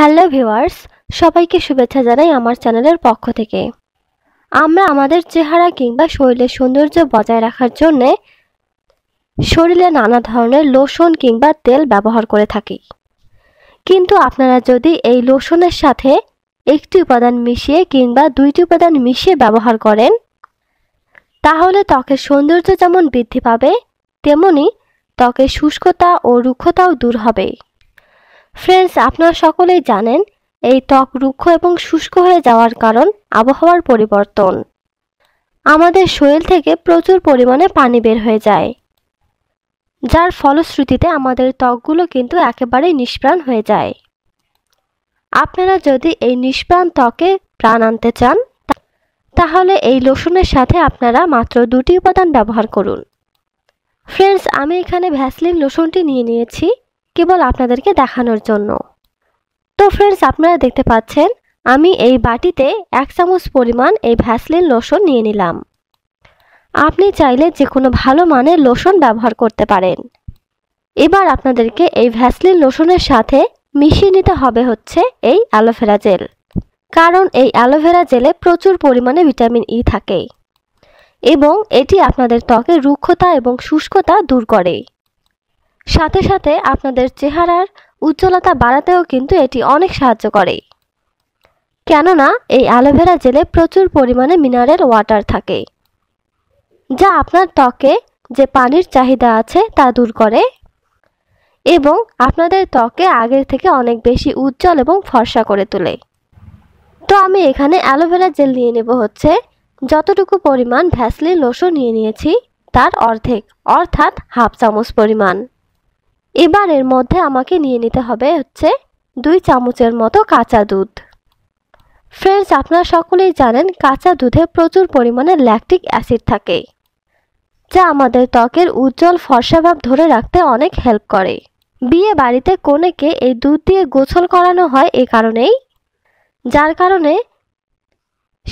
hello viewers সবাইকে শুভেচ্ছা জানাই আমার চ্যানেলের পক্ষ থেকে আমরা আমাদের চেহারা কিংবা শরীরের সৌন্দর্য বজায় রাখার জন্যে শরীরে নানা ধরনের লোশন কিংবা তেল ব্যবহার করে থাকি কিন্তু আপনারা যদি এই লোশনের সাথে একটি উপাদান মিশিয়ে কিংবা দুইটি উপাদান মিশিয়ে ব্যবহার করেন তাহলে ত্বকের সৌন্দর্য যেমন বৃদ্ধি পাবে তেমনি ত্বকের শুষ্কতা ও রুক্ষতাও দূর হবে ফ্রেন্ডস আপনারা সকলেই জানেন এই ত্বক রুক্ষ এবং শুষ্ক হয়ে যাওয়ার কারণ আবহাওয়ার পরিবর্তন আমাদের শরীর থেকে প্রচুর পরিমাণে পানি বের হয়ে যায় যার ফলশ্রুতিতে আমাদের ত্বকগুলো কিন্তু একেবারেই নিষ্প্রাণ হয়ে যায় আপনারা যদি এই নিষ্প্রাণ ত্বকে প্রাণ আনতে চান তাহলে এই লোশনের সাথে আপনারা মাত্র দুটি উপাদান ব্যবহার করুন ফ্রেন্ডস আমি এখানে ভ্যাসলিন লোশনটি নিয়ে নিয়েছি কেবল আপনাদেরকে দেখানোর জন্য তো ফ্রেন্ডস আপনারা দেখতে পাচ্ছেন আমি এই বাটিতে এক চামচ পরিমাণ এই ভ্যাসলিন লোশন নিয়ে নিলাম আপনি চাইলে যে কোনো ভালো মানের লোশন ব্যবহার করতে পারেন এবার আপনাদেরকে এই ভ্যাসলিন লোশনের সাথে মিশিয়ে নিতে হবে হচ্ছে এই অ্যালোভেরা জেল কারণ এই অ্যালোভেরা জেলে প্রচুর পরিমাণে ভিটামিন ই e থাকে এবং এটি আপনাদের ত্বকের রুক্ষতা এবং শুষ্কতা দূর করে সাথে সাথে আপনাদের চেহারার উজ্জ্বলতা বাড়াতেও কিন্তু এটি অনেক সাহায্য করে কেননা এই অ্যালোভেরা জেলে প্রচুর পরিমাণে মিনারেল ওয়াটার থাকে যা আপনার ত্বকে যে পানির চাহিদা আছে তা দূর করে এবং আপনাদের ত্বকে আগের থেকে অনেক বেশি উজ্জ্বল এবং ফর্সা করে তোলে তো আমি এখানে অ্যালোভেরা জেল নিয়ে নেব হচ্ছে যতটুকু পরিমাণ ভ্যাসলিন লোশন নিয়ে নিয়েছি তার অর্ধেক অর্থাৎ হাফ চামচ পরিমাণ এবার এর মধ্যে আমাকে নিয়ে নিতে হবে হচ্ছে দুই চামচের মতো কাঁচা দুধ ফ্রেন্ডস আপনারা সকলেই জানেন কাঁচা দুধে প্রচুর পরিমাণে ল্যাকটিক অ্যাসিড থাকে যা আমাদের ত্বকের উজ্জ্বল ফর্সাভাব ধরে রাখতে অনেক হেল্প করে বিয়ে বাড়িতে কোনেকে এই দুধ দিয়ে গোসল করানো হয় এ কারণেই যার কারণে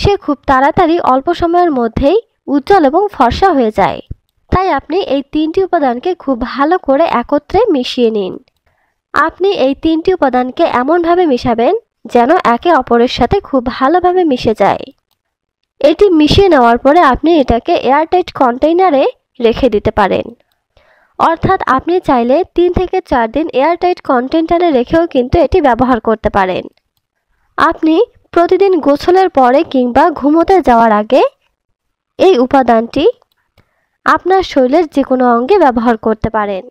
সে খুব তাড়াতাড়ি অল্প সময়ের মধ্যেই উজ্জ্বল এবং ফর্সা হয়ে যায় তাই আপনি এই তিনটি উপাদানকে খুব ভালো করে একত্রে মিশিয়ে নিন আপনি এই তিনটি উপাদানকে এমনভাবে মিশাবেন যেন একে অপরের সাথে খুব ভালোভাবে মিশে যায় এটি মিশিয়ে নেওয়ার পরে আপনি এটাকে এয়ারটাইট কন্টেইনারে রেখে দিতে পারেন অর্থাৎ আপনি চাইলে তিন থেকে চার দিন এয়ারটাইট কন্টেইনারে রেখেও কিন্তু এটি ব্যবহার করতে পারেন আপনি প্রতিদিন গোছলের পরে কিংবা ঘুমোতে যাওয়ার আগে এই উপাদানটি আপনার শরীরের যে কোনো অঙ্গে ব্যবহার করতে পারেন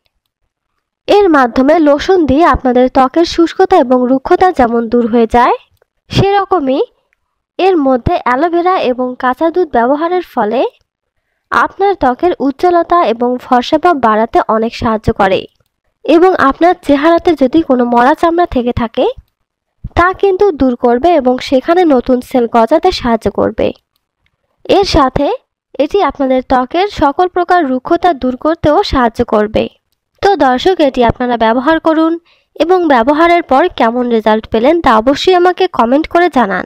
এর মাধ্যমে লোশন দিয়ে আপনাদের ত্বকের শুষ্কতা এবং রুক্ষতা যেমন দূর হয়ে যায় সেরকমই এর মধ্যে অ্যালোভেরা এবং কাঁচা দুধ ব্যবহারের ফলে আপনার ত্বকের উজ্জ্বলতা এবং ফর্সাভাব বাড়াতে অনেক সাহায্য করে এবং আপনার চেহারাতে যদি কোনো মরা চামড়া থেকে থাকে তা কিন্তু দূর করবে এবং সেখানে নতুন সেল গজাতে সাহায্য করবে এর সাথে এটি আপনাদের ত্বকের সকল প্রকার রুক্ষতা দূর করতেও সাহায্য করবে তো দর্শক এটি আপনারা ব্যবহার করুন এবং ব্যবহারের পর কেমন রেজাল্ট পেলেন তা অবশ্যই আমাকে কমেন্ট করে জানান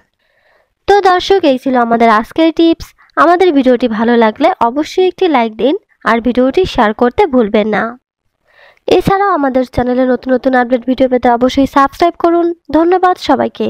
তো দর্শক এই ছিল আমাদের আজকের টিপস আমাদের ভিডিওটি ভালো লাগলে অবশ্যই একটি লাইক দিন আর ভিডিওটি শেয়ার করতে ভুলবেন না এছাড়াও আমাদের চ্যানেলে নতুন নতুন আপডেট ভিডিও পেতে অবশ্যই সাবস্ক্রাইব করুন ধন্যবাদ সবাইকে